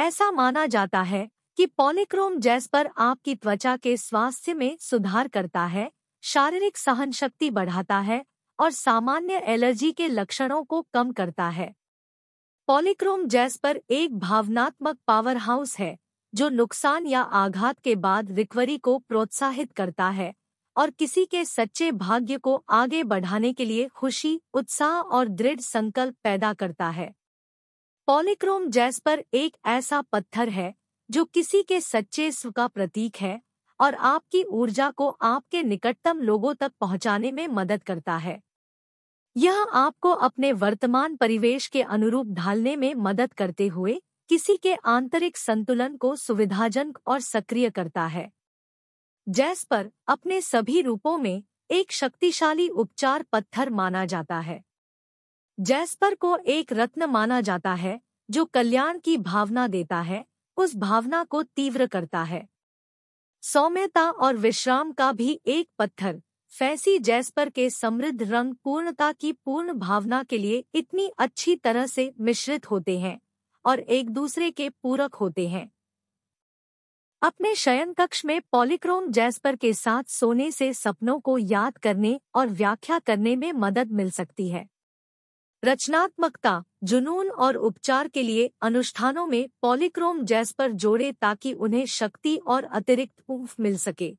ऐसा माना जाता है कि पॉलीक्रोम जैस्पर आपकी त्वचा के स्वास्थ्य में सुधार करता है शारीरिक सहन शक्ति बढ़ाता है और सामान्य एलर्जी के लक्षणों को कम करता है पॉलीक्रोम जैस्पर एक भावनात्मक पावर हाउस है जो नुकसान या आघात के बाद रिकवरी को प्रोत्साहित करता है और किसी के सच्चे भाग्य को आगे बढ़ाने के लिए खुशी उत्साह और दृढ़ संकल्प पैदा करता है पॉलिक्रोम जैस्पर एक ऐसा पत्थर है जो किसी के सच्चे स्व का प्रतीक है और आपकी ऊर्जा को आपके निकटतम लोगों तक पहुंचाने में मदद करता है यह आपको अपने वर्तमान परिवेश के अनुरूप ढालने में मदद करते हुए किसी के आंतरिक संतुलन को सुविधाजनक और सक्रिय करता है जैस्पर अपने सभी रूपों में एक शक्तिशाली उपचार पत्थर माना जाता है जैस्पर को एक रत्न माना जाता है जो कल्याण की भावना देता है उस भावना को तीव्र करता है सौम्यता और विश्राम का भी एक पत्थर फैसी जैस्पर के समृद्ध रंग पूर्णता की पूर्ण भावना के लिए इतनी अच्छी तरह से मिश्रित होते हैं और एक दूसरे के पूरक होते हैं अपने शयन कक्ष में पॉलिक्रोम जैस्पर के साथ सोने से सपनों को याद करने और व्याख्या करने में मदद मिल सकती है रचनात्मकता जुनून और उपचार के लिए अनुष्ठानों में पॉलीक्रोम पर जोड़े ताकि उन्हें शक्ति और अतिरिक्त ऊफ मिल सके